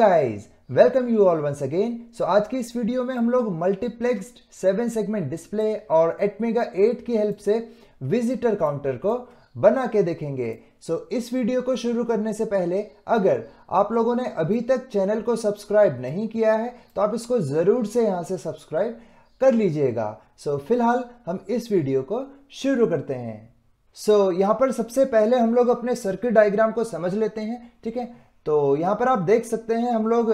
guys welcome you all once again so आज की इस वीडियो में हम लोग मल्टीप्लेक्स्ड सेवन सेगमेंट डिस्प्ले और एटमेगा एट की हेल्प से विजिटर काउंटर को बना के देखेंगे सो so, इस वीडियो को शुरू करने से पहले अगर आप लोगों ने अभी तक चैनल को सब्सक्राइब नहीं किया है तो आप इसको ज़रूर से यहाँ से सब्सक्राइब कर लीजिएगा सो so, फिलहाल हम इस वीडियो को शुरू करते हैं सो so, यहाँ पर सबसे पहले हम लोग अपने सर्किट डायग्राम को समझ लेते हैं ठीक है तो यहाँ पर आप देख सकते हैं हम लोग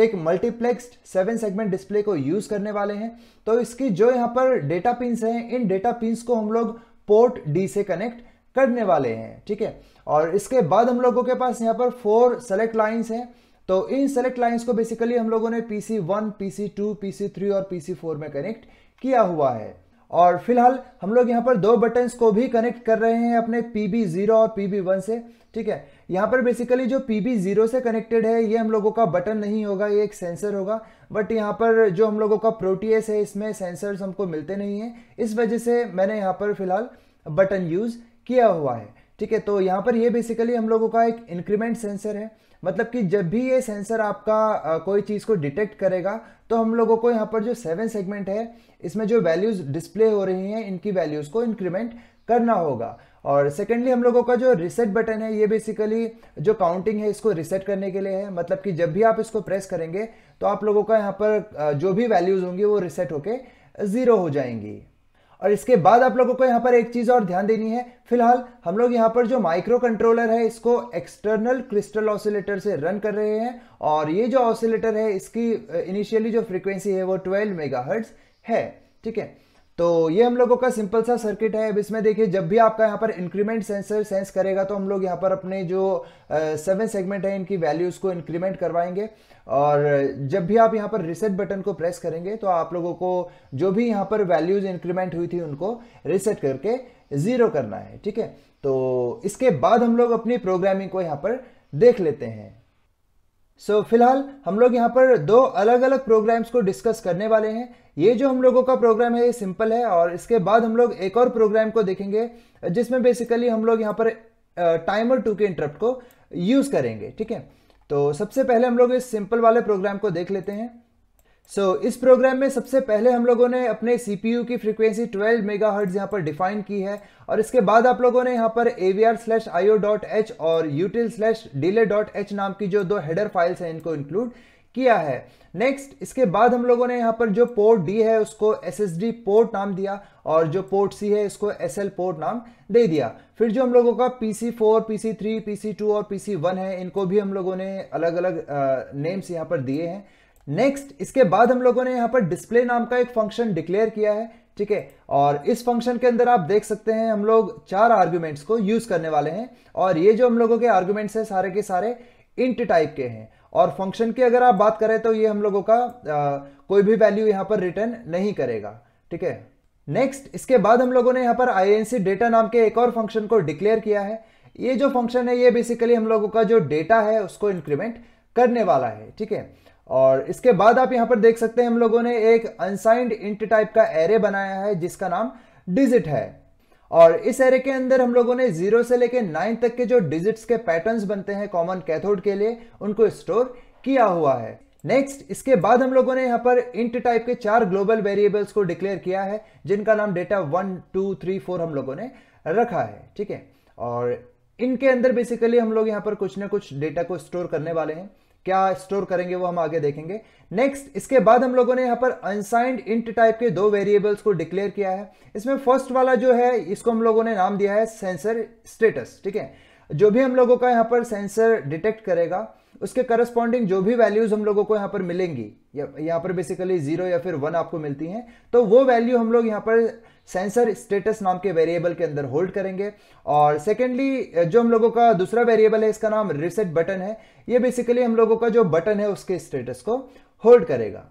एक मल्टीप्लेक्स्ड सेवन सेगमेंट डिस्प्ले को यूज़ करने वाले हैं तो इसकी जो यहाँ पर डेटा पिंस हैं इन डेटा पिंस को हम लोग पोर्ट डी से कनेक्ट करने वाले हैं ठीक है और इसके बाद हम लोगों के पास यहाँ पर फोर सेलेक्ट लाइन्स हैं तो इन सेलेक्ट लाइन्स को बेसिकली हम लोगों ने P C one P C two P three और पी सी फोर में कनेक्ट किया हुआ है और फिलहाल हम लोग यहाँ पर दो बटन्स को भी कनेक्ट कर रहे हैं अपने पी बी जीरो और पी बी वन से ठीक है यहाँ पर बेसिकली जो पी बी जीरो से कनेक्टेड है ये हम लोगों का बटन नहीं होगा ये एक सेंसर होगा बट यहाँ पर जो हम लोगों का प्रोटीएस है इसमें सेंसर्स हमको मिलते नहीं हैं इस वजह से मैंने यहाँ पर फिलहाल बटन यूज़ किया हुआ है ठीक है तो यहाँ पर ये बेसिकली हम लोगों का एक इंक्रीमेंट सेंसर है मतलब कि जब भी ये सेंसर आपका कोई चीज़ को डिटेक्ट करेगा तो हम लोगों को यहाँ पर जो सेवन सेगमेंट है इसमें जो वैल्यूज़ डिस्प्ले हो रही हैं इनकी वैल्यूज़ को इंक्रीमेंट करना होगा और सेकेंडली हम लोगों का जो रिसेट बटन है ये बेसिकली जो काउंटिंग है इसको रिसेट करने के लिए है मतलब कि जब भी आप इसको प्रेस करेंगे तो आप लोगों का यहाँ पर जो भी वैल्यूज़ होंगी वो रिसेट होके ज़ीरो हो जाएंगी और इसके बाद आप लोगों को यहाँ पर एक चीज़ और ध्यान देनी है फिलहाल हम लोग यहाँ पर जो माइक्रो कंट्रोलर है इसको एक्सटर्नल क्रिस्टल ऑसिलेटर से रन कर रहे हैं और ये जो ऑसिलेटर है इसकी इनिशियली जो फ्रिक्वेंसी है वो 12 मेगाहर्ट्ज है ठीक है तो ये हम लोगों का सिंपल सा सर्किट है अब इसमें देखिए जब भी आपका यहाँ पर इंक्रीमेंट सेंसर सेंस करेगा तो हम लोग यहाँ पर अपने जो सेवन सेगमेंट है इनकी वैल्यूज़ को इंक्रीमेंट करवाएंगे और जब भी आप यहाँ पर रिसेट बटन को प्रेस करेंगे तो आप लोगों को जो भी यहाँ पर वैल्यूज़ इंक्रीमेंट हुई थी उनको रिसेट करके ज़ीरो करना है ठीक है तो इसके बाद हम लोग अपनी प्रोग्रामिंग को यहाँ पर देख लेते हैं सो so, फिलहाल हम लोग यहाँ पर दो अलग अलग प्रोग्राम्स को डिस्कस करने वाले हैं ये जो हम लोगों का प्रोग्राम है ये सिंपल है और इसके बाद हम लोग एक और प्रोग्राम को देखेंगे जिसमें बेसिकली हम लोग यहाँ पर टाइमर टू के इंटरप्ट को यूज़ करेंगे ठीक है तो सबसे पहले हम लोग इस सिंपल वाले प्रोग्राम को देख लेते हैं सो so, इस प्रोग्राम में सबसे पहले हम लोगों ने अपने सीपीयू की फ्रीक्वेंसी 12 मेगा हर्ट यहाँ पर डिफाइन की है और इसके बाद आप लोगों ने यहाँ पर A V slash IO dot H और util slash delay dot H नाम की जो दो हेडर फाइल्स हैं इनको इंक्लूड किया है नेक्स्ट इसके बाद हम लोगों ने यहाँ पर जो पोर्ट डी है उसको एस एस डी पोर्ट नाम दिया और जो पोर्ट सी है इसको एस एल पोर्ट नाम दे दिया फिर जो हम लोगों का P C four P C three P C two और पी सी वन है इनको भी हम लोगों ने अलग अलग नेम्स यहाँ पर दिए हैं नेक्स्ट इसके बाद हम लोगों ने यहाँ पर डिस्प्ले नाम का एक फंक्शन डिक्लेयर किया है ठीक है और इस फंक्शन के अंदर आप देख सकते हैं हम लोग चार आर्ग्यूमेंट्स को यूज करने वाले हैं और ये जो हम लोगों के आर्ग्यूमेंट्स हैं सारे के सारे इंट टाइप के हैं और फंक्शन की अगर आप बात करें तो ये हम लोगों का आ, कोई भी वैल्यू यहाँ पर रिटर्न नहीं करेगा ठीक है नेक्स्ट इसके बाद हम लोगों ने यहाँ पर आई डेटा नाम के एक और फंक्शन को डिक्लेयर किया है ये जो फंक्शन है ये बेसिकली हम लोगों का जो डेटा है उसको इंक्रीमेंट करने वाला है ठीक है और इसके बाद आप यहां पर देख सकते हैं हम लोगों ने एक अनसाइंड इंट टाइप का एरे बनाया है जिसका नाम डिजिट है और इस एरे के अंदर हम लोगों ने जीरो से लेकर नाइन तक के जो डिजिट्स के पैटर्न्स बनते हैं कॉमन कैथोड के लिए उनको स्टोर किया हुआ है नेक्स्ट इसके बाद हम लोगों ने यहां पर इंट टाइप के चार ग्लोबल वेरिएबल्स को डिक्लेयर किया है जिनका नाम data one two three four हम लोगों ने रखा है ठीक है और इनके अंदर बेसिकली हम लोग यहाँ पर कुछ ना कुछ डेटा को स्टोर करने वाले हैं क्या स्टोर करेंगे वो हम आगे देखेंगे नेक्स्ट इसके बाद हम लोगों ने यहाँ पर अनसाइंड इंट टाइप के दो वेरिएबल्स को डिक्लेयर किया है इसमें फर्स्ट वाला जो है इसको हम लोगों ने नाम दिया है सेंसर स्टेटस ठीक है जो भी हम लोगों का यहाँ पर सेंसर डिटेक्ट करेगा उसके करस्पॉन्डिंग जो भी वैल्यूज हम लोगों को यहाँ पर मिलेंगी यहाँ पर बेसिकली जीरो या फिर वन आपको मिलती है तो वो वैल्यू हम लोग यहाँ पर सेंसर स्टेटस नाम के वेरिएबल के अंदर होल्ड करेंगे और सेकेंडली जो हम लोगों का दूसरा वेरिएबल है इसका नाम रिसेट बटन है ये बेसिकली हम लोगों का जो बटन है उसके स्टेटस को होल्ड करेगा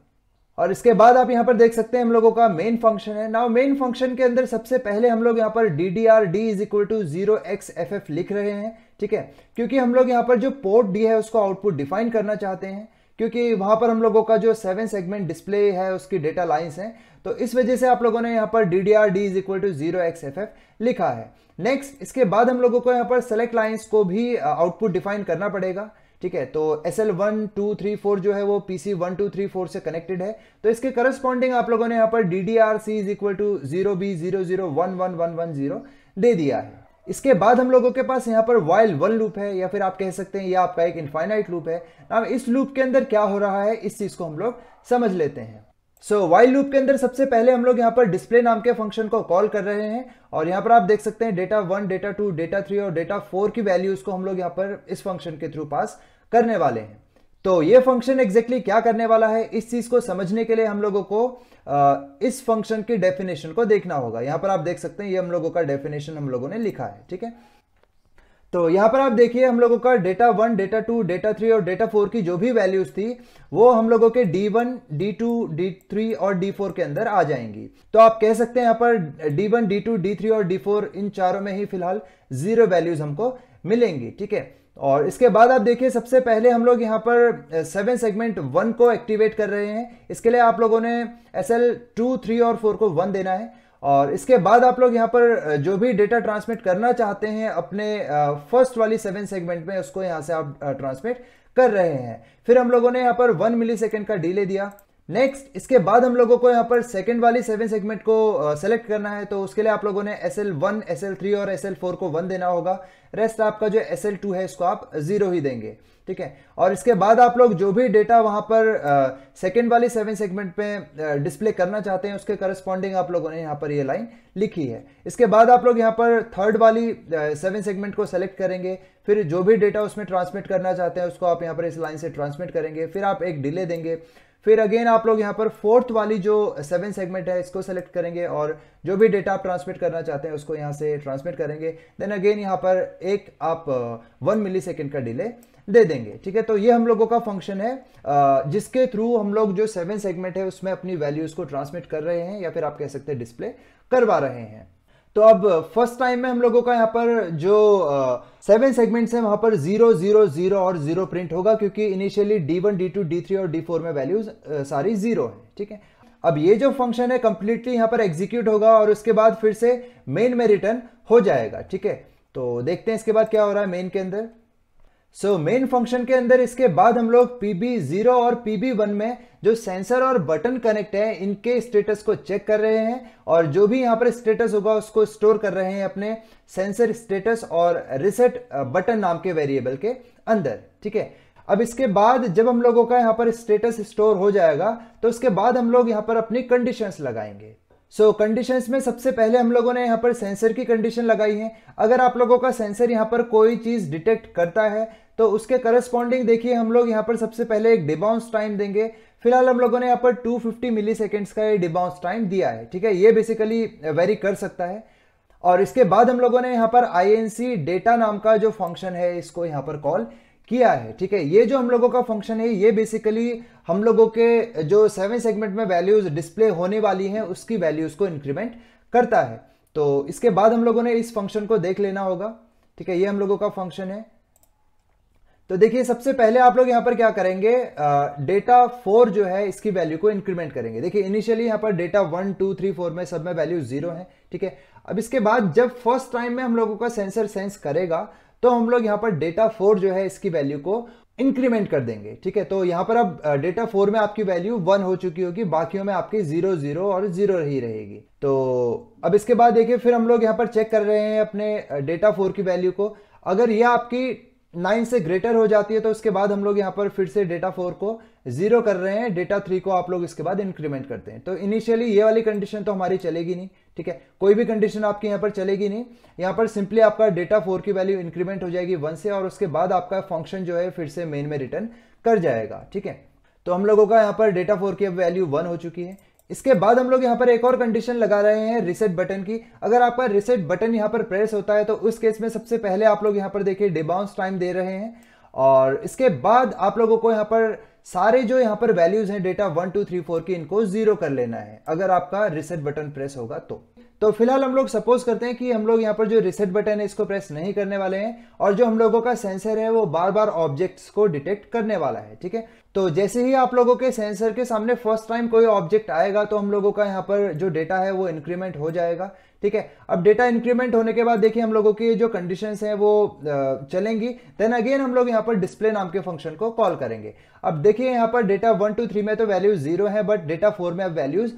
और इसके बाद आप यहाँ पर देख सकते हैं हम लोगों का मेन फंक्शन है नाउ मेन फंक्शन के अंदर सबसे पहले हम लोग यहाँ पर D D R D is equal to zero X F F लिख रहे हैं ठीक है क्योंकि हम लोग यहाँ पर जो पोर्ट डी है उसको आउटपुट डिफाइन करना चाहते हैं क्योंकि वहां पर हम लोगों का जो सेवन सेगमेंट डिस्प्ले है उसकी डेटा लाइन्स हैं तो इस वजह से आप लोगों ने यहाँ पर D D R D is equal to zero X F F लिखा है नेक्स्ट इसके बाद हम लोगों को यहाँ पर सेलेक्ट लाइन्स को भी आउटपुट uh, डिफाइन करना पड़ेगा ठीक है तो S L one two three four जो है वो P C one two three four से कनेक्टेड है तो इसके करस्पॉन्डिंग आप लोगों ने यहाँ पर D D R C is equal to zero B zero zero one one one one zero दे दिया है इसके बाद हम लोगों के पास यहाँ पर वाइल वन लूप है या फिर आप कह सकते हैं ये आपका एक इनफाइनाइट लूप है अब इस लूप के अंदर क्या हो रहा है इस चीज़ को हम लोग समझ लेते हैं सो वाइल लूप के अंदर सबसे पहले हम लोग यहाँ पर डिस्प्ले नाम के फंक्शन को कॉल कर रहे हैं और यहाँ पर आप देख सकते हैं data one data two data three और डेटा फोर की वैल्यूज को हम लोग यहाँ पर इस फंक्शन के थ्रू पास करने वाले हैं तो ये फंक्शन एग्जैक्टली क्या करने वाला है इस चीज को समझने के लिए हम लोगों को आ, इस फंक्शन की डेफिनेशन को देखना होगा यहाँ पर आप देख सकते हैं ये हम लोगों का डेफिनेशन हम लोगों ने लिखा है ठीक है तो यहाँ पर आप देखिए हम लोगों का data one data two data three और डेटा फोर की जो भी वैल्यूज थी वो हम लोगों के D one D two D three और डी फोर के अंदर आ जाएंगी तो आप कह सकते हैं यहाँ पर D one D two D three और डी फोर इन चारों में ही फिलहाल जीरो वैल्यूज हमको मिलेंगी ठीक है और इसके बाद आप देखिए सबसे पहले हम लोग यहाँ पर सेवन सेगमेंट वन को एक्टिवेट कर रहे हैं इसके लिए आप लोगों ने एस एल टू थ्री और फोर को वन देना है और इसके बाद आप लोग यहाँ पर जो भी डेटा ट्रांसमिट करना चाहते हैं अपने फर्स्ट वाली सेवन सेगमेंट में उसको यहाँ से आप ट्रांसमिट कर रहे हैं फिर हम लोगों ने यहाँ पर वन मिली का डिले दिया नेक्स्ट इसके बाद हम लोगों को यहाँ पर सेकंड वाली सेवन सेगमेंट को सेलेक्ट uh, करना है तो उसके लिए आप लोगों ने S L one S L three और एस एल फोर को वन देना होगा रेस्ट आपका जो एस एल टू है इसको आप जीरो ही देंगे ठीक है और इसके बाद आप लोग जो भी डेटा वहां पर सेकेंड uh, वाली सेवन सेगमेंट पे डिस्प्ले uh, करना चाहते हैं उसके करस्पॉन्डिंग आप लोगों ने यहाँ पर ये यह लाइन लिखी है इसके बाद आप लोग यहाँ पर थर्ड वाली सेवन सेगमेंट को सेलेक्ट करेंगे फिर जो भी डेटा उसमें ट्रांसमिट करना चाहते हैं उसको आप यहाँ पर इस लाइन से ट्रांसमिट करेंगे फिर आप एक डिले देंगे फिर अगेन आप लोग यहाँ पर फोर्थ वाली जो सेवन सेगमेंट है इसको सेलेक्ट करेंगे और जो भी डेटा आप ट्रांसमिट करना चाहते हैं उसको यहाँ से ट्रांसमिट करेंगे देन अगेन यहाँ पर एक आप वन मिली सेकेंड का डिले दे देंगे ठीक है तो ये हम लोगों का फंक्शन है uh, जिसके थ्रू हम लोग जो सेवन सेगमेंट है उसमें अपनी वैल्यूज को ट्रांसमिट कर रहे हैं या फिर आप कह सकते हैं डिस्प्ले करवा रहे हैं तो अब फर्स्ट uh, टाइम में हम लोगों का यहाँ पर जो सेवन सेगमेंट्स है वहां पर जीरो जीरो जीरो और जीरो प्रिंट होगा क्योंकि initially D one D two D three और डी फोर में वैल्यूज uh, सारी जीरो है ठीक है अब ये जो फंक्शन है कंप्लीटली यहाँ पर एग्जीक्यूट होगा और उसके बाद फिर से मेन में रिटर्न हो जाएगा ठीक है तो देखते हैं इसके बाद क्या हो रहा है मेन के अंदर सो मेन फंक्शन के अंदर इसके बाद हम लोग पीबी जीरो और पीबी वन में जो सेंसर और बटन कनेक्ट है इनके स्टेटस को चेक कर रहे हैं और जो भी यहाँ पर स्टेटस होगा उसको स्टोर कर रहे हैं अपने सेंसर स्टेटस और रिसेट बटन नाम के वेरिएबल के अंदर ठीक है अब इसके बाद जब हम लोगों का यहाँ पर स्टेटस स्टोर हो जाएगा तो उसके बाद हम लोग यहाँ पर अपनी कंडीशंस लगाएंगे सो so, कंडीशंस में सबसे पहले हम लोगों ने यहाँ पर सेंसर की कंडीशन लगाई है अगर आप लोगों का सेंसर यहाँ पर कोई चीज़ डिटेक्ट करता है तो उसके करस्पॉन्डिंग देखिए हम लोग यहाँ पर सबसे पहले एक डिबाउंस टाइम देंगे फिलहाल हम लोगों ने यहाँ पर 250 फिफ्टी मिली सेकेंड्स का ये डिबाउंस टाइम दिया है ठीक है ये बेसिकली वेरी uh, कर सकता है और इसके बाद हम लोगों ने यहाँ पर आई डेटा नाम का जो फंक्शन है इसको यहाँ पर कॉल किया है ठीक है ये जो हम लोगों का फंक्शन है ये बेसिकली हम लोगों के uh, जो सेवन सेगमेंट में वैल्यूज डिस्प्ले होने वाली हैं उसकी वैल्यूज को इंक्रीमेंट करता है तो इसके बाद हम लोगों ने इस फंक्शन को देख लेना होगा ठीक है ये हम लोगों का फंक्शन है तो देखिए सबसे पहले आप लोग यहां पर क्या करेंगे डेटा फोर जो है इसकी वैल्यू को इंक्रीमेंट करेंगे देखिए इनिशियली यहां पर data one two three four में सब में वैल्यू जीरो है ठीक है अब इसके बाद जब फर्स्ट टाइम में हम लोगों का सेंसर सेंस करेगा तो हम लोग यहाँ पर डेटा फोर जो है इसकी वैल्यू को इंक्रीमेंट कर देंगे ठीक है तो यहां पर अब डेटा फोर में आपकी वैल्यू वन हो चुकी होगी बाकियों में आपकी जीरो जीरो और जीरो ही रहेगी तो अब इसके बाद देखिए फिर हम लोग यहां पर चेक कर रहे हैं अपने डेटा फोर की वैल्यू को अगर यह आपकी नाइन से ग्रेटर हो जाती है तो उसके बाद हम लोग यहाँ पर फिर से डेटा फोर को जीरो कर रहे हैं डेटा थ्री को आप लोग इसके बाद इंक्रीमेंट करते हैं तो इनिशियली ये वाली कंडीशन तो हमारी चलेगी नहीं ठीक है कोई भी कंडीशन आपके यहाँ पर चलेगी नहीं यहाँ पर सिंपली आपका डेटा फोर की वैल्यू इंक्रीमेंट हो जाएगी वन से और उसके बाद आपका फंक्शन जो है फिर से मेन में रिटर्न कर जाएगा ठीक है तो हम लोगों का यहाँ पर डेटा फोर की वैल्यू वन हो चुकी है इसके बाद हम लोग यहाँ पर एक और कंडीशन लगा रहे हैं रिसेट बटन की अगर आपका रिसेट बटन यहाँ पर प्रेस होता है तो उस केस में सबसे पहले आप लोग यहाँ पर देखिए डिबाउंस टाइम दे रहे हैं और इसके बाद आप लोगों को यहाँ पर सारे जो यहाँ पर वैल्यूज हैं data one two three four की इनको जीरो कर लेना है अगर आपका रिसेट बटन प्रेस होगा तो तो फिलहाल हम लोग सपोज करते हैं कि हम लोग यहाँ पर जो रिसेट बटन है इसको प्रेस नहीं करने वाले हैं और जो हम लोगों का सेंसर है वो बार बार ऑब्जेक्ट्स को डिटेक्ट करने वाला है ठीक है तो जैसे ही आप लोगों के सेंसर के सामने फर्स्ट टाइम कोई ऑब्जेक्ट आएगा तो हम लोगों का यहाँ पर जो डेटा है वो इंक्रीमेंट हो जाएगा ठीक है अब डेटा इंक्रीमेंट होने के बाद देखिए हम लोगों की जो कंडीशन हैं वो चलेंगी देन अगेन हम लोग यहाँ पर डिस्प्ले नाम के फंक्शन को कॉल करेंगे अब देखिए यहाँ पर डेटा वन टू थ्री में तो वैल्यूज जीरो है बट डेटा फोर में अब वैल्यूज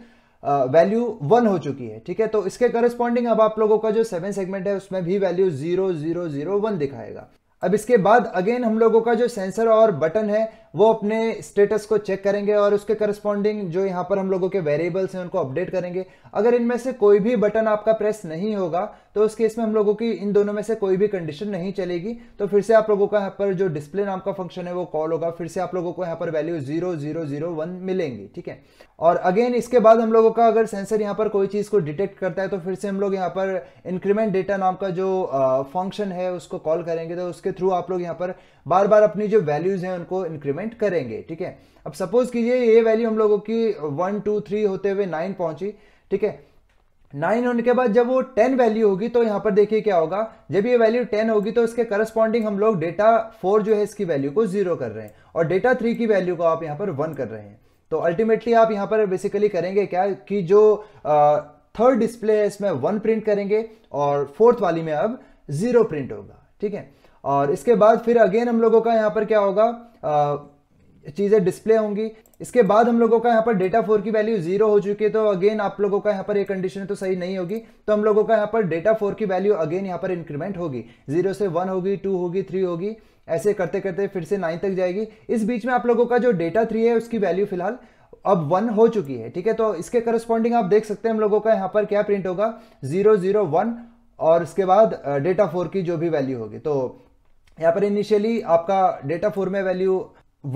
वैल्यू वन हो चुकी है ठीक है तो इसके करस्पॉन्डिंग अब आप लोगों का जो सेवन सेगमेंट है उसमें भी value zero zero zero one दिखाएगा अब इसके बाद अगेन हम लोगों का जो सेंसर और बटन है वो अपने स्टेटस को चेक करेंगे और उसके करस्पॉन्डिंग जो यहाँ पर हम लोगों के वेरिएबल्स हैं उनको अपडेट करेंगे अगर इनमें से कोई भी बटन आपका प्रेस नहीं होगा तो उस केस में हम लोगों की इन दोनों में से कोई भी कंडीशन नहीं चलेगी तो फिर से आप लोगों का यहाँ पर जो डिस्प्ले नाम का फंक्शन है वो कॉल होगा फिर से आप लोगों को यहाँ पर value zero zero zero one मिलेंगी ठीक है और अगेन इसके बाद हम लोगों का अगर सेंसर यहाँ पर कोई चीज़ को डिटेक्ट करता है तो फिर से हम लोग यहाँ पर इंक्रीमेंट डेटा नाम का जो फंक्शन है उसको कॉल करेंगे तो उसके थ्रू आप लोग यहाँ पर बार बार अपनी जो वैल्यूज है उनको इंक्रीमेंट इंक्रीमेंट करेंगे ठीक है अब सपोज कीजिए ये वैल्यू हम लोगों की वन टू थ्री होते हुए नाइन पहुंची ठीक है नाइन होने के बाद जब वो टेन वैल्यू होगी तो यहां पर देखिए क्या होगा जब ये वैल्यू टेन होगी तो इसके करस्पॉन्डिंग हम लोग डेटा फोर जो है इसकी वैल्यू को जीरो कर रहे हैं और डेटा थ्री की वैल्यू को आप यहां पर वन कर रहे हैं तो अल्टीमेटली आप यहां पर बेसिकली करेंगे क्या कि जो थर्ड डिस्प्ले है इसमें वन प्रिंट करेंगे और फोर्थ वाली में अब जीरो प्रिंट होगा ठीक है और इसके बाद फिर अगेन हम लोगों का यहां पर क्या होगा चीज़ें डिस्प्ले होंगी इसके बाद हम लोगों का यहाँ पर डेटा फोर की वैल्यू जीरो हो चुकी है तो अगेन आप लोगों का यहाँ पर ये कंडीशन तो सही नहीं होगी तो हम लोगों का यहाँ पर डेटा फोर की वैल्यू अगेन यहाँ पर इंक्रीमेंट होगी जीरो से वन होगी टू होगी थ्री होगी ऐसे करते करते फिर से नाइन तक जाएगी इस बीच में आप लोगों का जो डेटा थ्री है उसकी वैल्यू फिलहाल अब वन हो चुकी है ठीक है तो इसके करस्पॉन्डिंग आप देख सकते हैं हम लोगों का यहाँ पर क्या प्रिंट होगा जीरो जीरो वन और उसके बाद डेटा फोर की जो भी वैल्यू होगी तो यहाँ पर इनिशियली आपका डेटा फोर में वैल्यू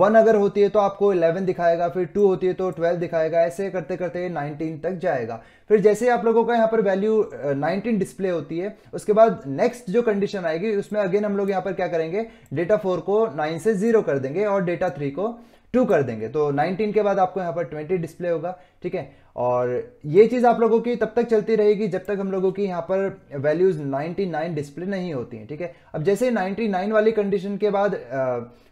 वन अगर होती है तो आपको इलेवन दिखाएगा फिर टू होती है तो ट्वेल्व दिखाएगा ऐसे करते करते नाइनटीन तक जाएगा फिर जैसे आप लोगों का यहाँ पर वैल्यू नाइनटीन डिस्प्ले होती है उसके बाद नेक्स्ट जो कंडीशन आएगी उसमें अगेन हम लोग यहाँ पर क्या करेंगे डेटा फोर को नाइन से जीरो कर देंगे और डेटा थ्री को टू कर देंगे तो नाइनटीन के बाद आपको यहाँ पर ट्वेंटी डिस्प्ले होगा ठीक है और ये चीज़ आप लोगों की तब तक चलती रहेगी जब तक हम लोगों की यहाँ पर वैल्यूज़ 99 डिस्प्ले नहीं होती हैं ठीक है अब जैसे 99 वाली कंडीशन के बाद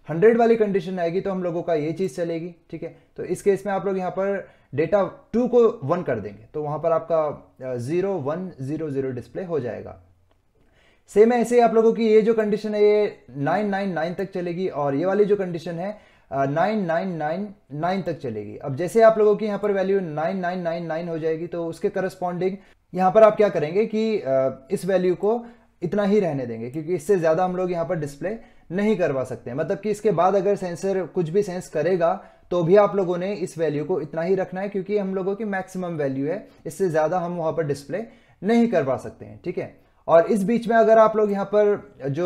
हंड्रेड वाली कंडीशन आएगी तो हम लोगों का ये चीज़ चलेगी ठीक है तो इस केस में आप लोग यहाँ पर डेटा टू को वन कर देंगे तो वहाँ पर आपका zero one zero zero display हो जाएगा सेम ऐसे आप लोगों की ये जो कंडीशन है ये नाइन नाइन नाइन तक चलेगी और ये वाली जो कंडीशन है नाइन नाइन नाइन नाइन तक चलेगी अब जैसे आप लोगों की यहाँ पर value nine nine nine nine हो जाएगी तो उसके करस्पॉन्डिंग यहाँ पर आप क्या करेंगे कि uh, इस वैल्यू को इतना ही रहने देंगे क्योंकि इससे ज़्यादा हम लोग यहाँ पर डिस्प्ले नहीं करवा सकते मतलब कि इसके बाद अगर सेंसर कुछ भी सेंस करेगा तो भी आप लोगों ने इस वैल्यू को इतना ही रखना है क्योंकि हम लोगों की मैक्सिमम वैल्यू है इससे ज़्यादा हम वहाँ पर डिस्प्ले नहीं करवा सकते हैं ठीक है और इस बीच में अगर आप लोग यहाँ पर जो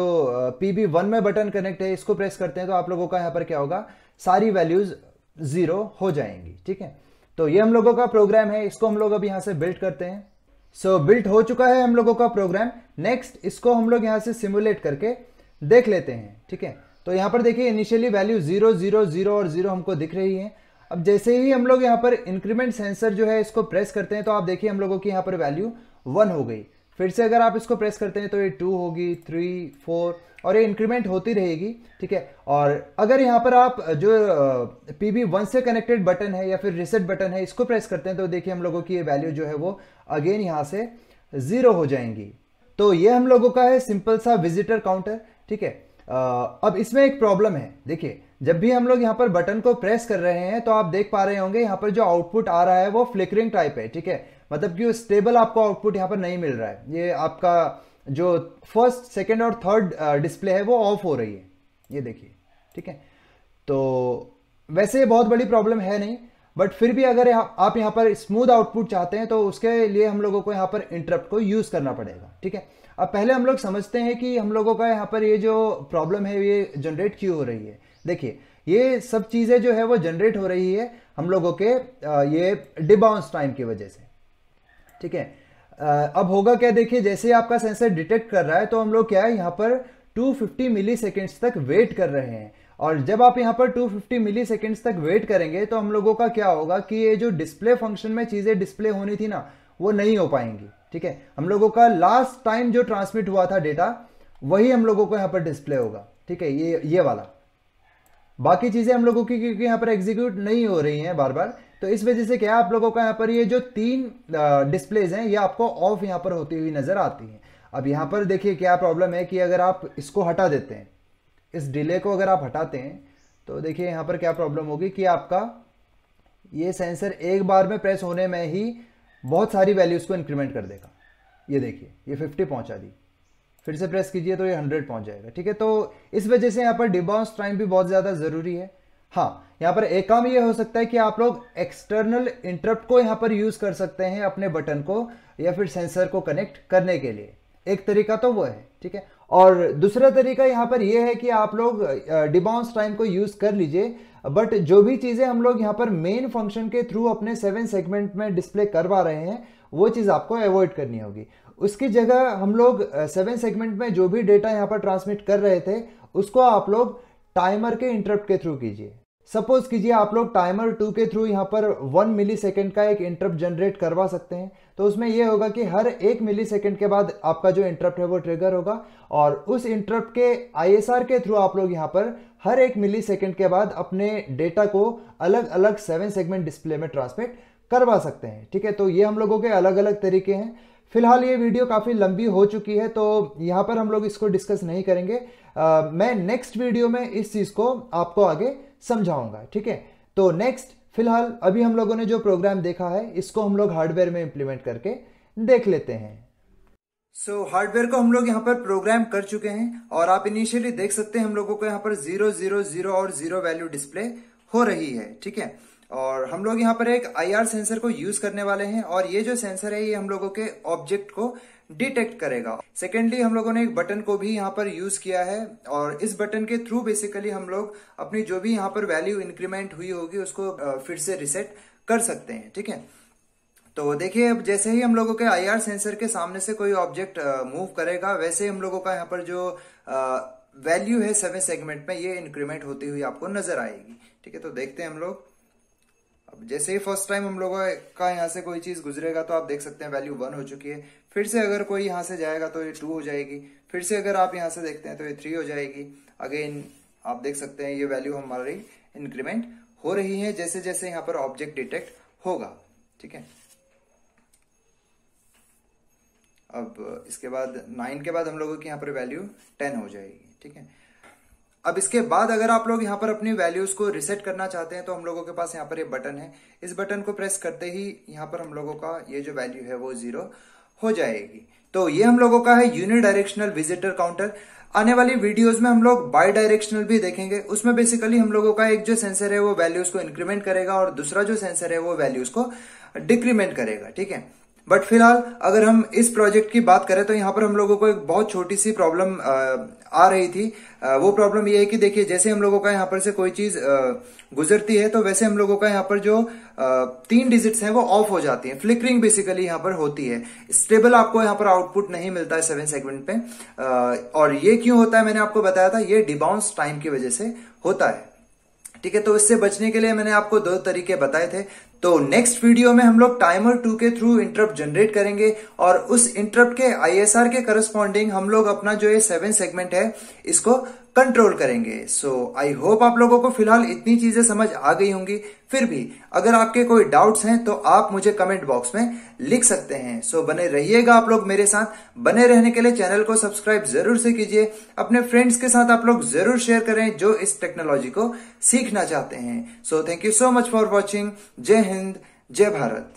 पी बी वन में बटन कनेक्ट है इसको प्रेस करते हैं तो आप लोगों का यहाँ पर क्या होगा सारी वैल्यूज जीरो हो जाएंगी ठीक है तो ये हम लोगों का प्रोग्राम है इसको हम लोग अब यहाँ से बिल्ड करते हैं सो so, बिल्ट हो चुका है हम लोगों का प्रोग्राम नेक्स्ट इसको हम लोग यहाँ से सिमुलेट करके देख लेते हैं ठीक है तो यहाँ पर देखिए initially value zero zero zero और जीरो हमको दिख रही है अब जैसे ही हम लोग यहाँ पर इंक्रीमेंट सेंसर जो है इसको प्रेस करते हैं तो आप देखिए हम लोगों की यहाँ पर वैल्यू वन हो गई फिर से अगर आप इसको प्रेस करते हैं तो ये टू होगी थ्री फोर और ये इंक्रीमेंट होती रहेगी ठीक है और अगर यहाँ पर आप जो पी बी वन से कनेक्टेड बटन है या फिर रिसेट बटन है इसको प्रेस करते हैं तो देखिए हम लोगों की ये वैल्यू जो है वो अगेन यहाँ से ज़ीरो हो जाएंगी तो ये हम लोगों का है सिंपल सा विजिटर काउंटर ठीक है अब इसमें एक प्रॉब्लम है देखिए जब भी हम लोग यहाँ पर बटन को प्रेस कर रहे हैं तो आप देख पा रहे होंगे यहाँ पर जो आउटपुट आ रहा है वो फ्लिकरिंग टाइप है ठीक है मतलब कि स्टेबल आपको आउटपुट यहाँ पर नहीं मिल रहा है ये आपका जो फर्स्ट सेकेंड और थर्ड डिस्प्ले है वो ऑफ हो रही है ये देखिए ठीक है तो वैसे बहुत बड़ी प्रॉब्लम है नहीं बट फिर भी अगर आप यहाँ पर स्मूथ आउटपुट चाहते हैं तो उसके लिए हम लोगों को यहाँ पर इंटरप्ट को यूज़ करना पड़ेगा ठीक है अब पहले हम लोग समझते हैं कि हम लोगों का यहाँ पर ये जो प्रॉब्लम है ये जनरेट क्यों हो रही है देखिए ये सब चीज़ें जो है वो जनरेट हो रही है हम लोगों के ये डिबाउंस टाइम की वजह से ठीक है अब होगा क्या देखिए जैसे आपका सेंसर डिटेक्ट कर रहा है तो हम लोग क्या है यहाँ पर 250 मिली तक वेट कर रहे हैं और जब आप यहाँ पर 250 मिली तक वेट करेंगे तो हम लोगों का क्या होगा कि ये जो डिस्प्ले फंक्शन में चीज़ें डिस्प्ले होनी थी ना वो नहीं हो पाएंगी ठीक है हम लोगों का लास्ट टाइम जो ट्रांसमिट हुआ था डेटा वही हम लोगों को यहाँ पर डिस्प्ले होगा ठीक है ये ये वाला बाकी चीज़ें हम लोगों की क्योंकि यहाँ पर एग्जीक्यूट नहीं हो रही हैं बार बार तो इस वजह से क्या आप लोगों का यहाँ पर ये जो तीन डिस्प्लेज हैं ये आपको ऑफ यहाँ पर होती हुई नज़र आती हैं अब यहाँ पर देखिए क्या प्रॉब्लम है कि अगर आप इसको हटा देते हैं इस डिले को अगर आप हटाते हैं तो देखिए यहाँ पर क्या प्रॉब्लम होगी कि आपका ये सेंसर एक बार में प्रेस होने में ही बहुत सारी वैल्यूज़ को इंक्रीमेंट कर देगा ये देखिए ये 50 पहुंचा दी फिर से प्रेस कीजिए तो ये 100 पहुंच जाएगा ठीक है तो इस वजह से यहाँ पर डिबाउंस टाइम भी बहुत ज़्यादा ज़रूरी है हाँ यहाँ पर एक काम ये हो सकता है कि आप लोग एक्सटर्नल इंटरप्ट को यहाँ पर यूज कर सकते हैं अपने बटन को या फिर सेंसर को कनेक्ट करने के लिए एक तरीका तो वो है ठीक है और दूसरा तरीका यहाँ पर यह है कि आप लोग डिबाउंस टाइम को यूज कर लीजिए बट जो भी चीज़ें हम लोग यहाँ पर मेन फंक्शन के थ्रू अपने सेवन सेगमेंट में डिस्प्ले करवा रहे हैं वो चीज़ आपको अवॉइड करनी होगी उसकी जगह हम लोग सेवन सेगमेंट में जो भी डेटा यहाँ पर ट्रांसमिट कर रहे थे उसको आप लोग टाइमर के इंटरप्ट के थ्रू कीजिए सपोज कीजिए आप लोग टाइमर टू के थ्रू यहाँ पर वन मिली सेकेंड का एक इंटरप्ट जनरेट करवा सकते हैं तो उसमें यह होगा कि हर एक मिली सेकेंड के बाद आपका जो इंटरप्ट है वो ट्रिगर होगा और उस इंटरप्ट के आईएसआर के थ्रू आप लोग यहाँ पर हर एक मिली सेकेंड के बाद अपने डेटा को अलग अलग सेवन सेगमेंट डिस्प्ले में ट्रांसमिट करवा सकते हैं ठीक है तो ये हम लोगों के अलग अलग तरीके हैं फिलहाल ये वीडियो काफ़ी लंबी हो चुकी है तो यहाँ पर हम लोग इसको डिस्कस नहीं करेंगे आ, मैं नेक्स्ट वीडियो में इस चीज़ को आपको आगे समझाऊंगा ठीक है तो नेक्स्ट फिलहाल अभी हम लोगों ने जो प्रोग्राम देखा है इसको हम लोग हार्डवेयर में इंप्लीमेंट करके देख लेते हैं सो so, हार्डवेयर को हम लोग यहाँ पर प्रोग्राम कर चुके हैं और आप इनिशियली देख सकते हैं हम लोगों को यहाँ पर जीरो जीरो जीरो और जीरो वैल्यू डिस्प्ले हो रही है ठीक है और हम लोग यहाँ पर एक आईआर सेंसर को यूज करने वाले हैं और ये जो सेंसर है ये हम लोगों के ऑब्जेक्ट को डिटेक्ट करेगा सेकेंडली हम लोगों ने एक बटन को भी यहाँ पर यूज किया है और इस बटन के थ्रू बेसिकली हम लोग अपनी जो भी यहाँ पर वैल्यू इंक्रीमेंट हुई होगी उसको फिर से रिसेट कर सकते हैं ठीक है तो देखिए अब जैसे ही हम लोगों के आईआर सेंसर के सामने से कोई ऑब्जेक्ट मूव करेगा वैसे हम लोगों का यहाँ पर जो वैल्यू है सेवन सेगमेंट में ये इंक्रीमेंट होती हुई आपको नजर आएगी ठीक है तो देखते हैं हम लोग जैसे ही फर्स्ट टाइम हम लोगों का यहाँ से कोई चीज गुजरेगा तो आप देख सकते हैं वैल्यू वन हो चुकी है फिर से अगर कोई यहाँ से जाएगा तो ये टू हो जाएगी फिर से अगर आप यहाँ से देखते हैं तो ये थ्री हो जाएगी अगेन आप देख सकते हैं ये वैल्यू हमारी इंक्रीमेंट हो रही है जैसे जैसे यहाँ पर ऑब्जेक्ट डिटेक्ट होगा ठीक है अब इसके बाद नाइन के बाद हम लोगों की यहाँ पर वैल्यू टेन हो जाएगी ठीक है अब इसके बाद अगर आप लोग यहाँ पर अपनी वैल्यूज को रिसेट करना चाहते हैं तो हम लोगों के पास यहाँ पर ये यह बटन है इस बटन को प्रेस करते ही यहाँ पर हम लोगों का ये जो वैल्यू है वो जीरो हो जाएगी तो ये हम लोगों का है यूनिडायरेक्शनल विजिटर काउंटर आने वाली वीडियोस में हम लोग बाई डायरेक्शनल भी देखेंगे उसमें बेसिकली हम लोगों का एक जो सेंसर है वो वैल्यूज को इंक्रीमेंट करेगा और दूसरा जो सेंसर है वो वैल्यूज को डिक्रीमेंट करेगा ठीक है बट फिलहाल अगर हम इस प्रोजेक्ट की बात करें तो यहाँ पर हम लोगों को एक बहुत छोटी सी प्रॉब्लम आ रही थी वो प्रॉब्लम ये है कि देखिए जैसे हम लोगों का यहाँ पर से कोई चीज गुजरती है तो वैसे हम लोगों का यहाँ पर जो तीन डिजिट्स हैं वो ऑफ हो जाती हैं फ्लिकरिंग बेसिकली यहाँ पर होती है स्टेबल आपको यहाँ पर आउटपुट नहीं मिलता है सेवन सेगमेंट पे और ये क्यों होता है मैंने आपको बताया था ये डिबाउंस टाइम की वजह से होता है ठीक है तो इससे बचने के लिए मैंने आपको दो तरीके बताए थे तो नेक्स्ट वीडियो में हम लोग टाइमर टू के थ्रू इंटरप्ट जनरेट करेंगे और उस इंटरप्ट के आईएसआर के करस्पॉन्डिंग हम लोग अपना जो ये सेवन सेगमेंट है इसको कंट्रोल करेंगे सो आई होप आप लोगों को फिलहाल इतनी चीजें समझ आ गई होंगी फिर भी अगर आपके कोई डाउट्स हैं तो आप मुझे कमेंट बॉक्स में लिख सकते हैं सो so, बने रहिएगा आप लोग मेरे साथ बने रहने के लिए चैनल को सब्सक्राइब जरूर से कीजिए अपने फ्रेंड्स के साथ आप लोग जरूर शेयर करें जो इस टेक्नोलॉजी को सीखना चाहते हैं so thank you so much for watching जय हिंद जय भारत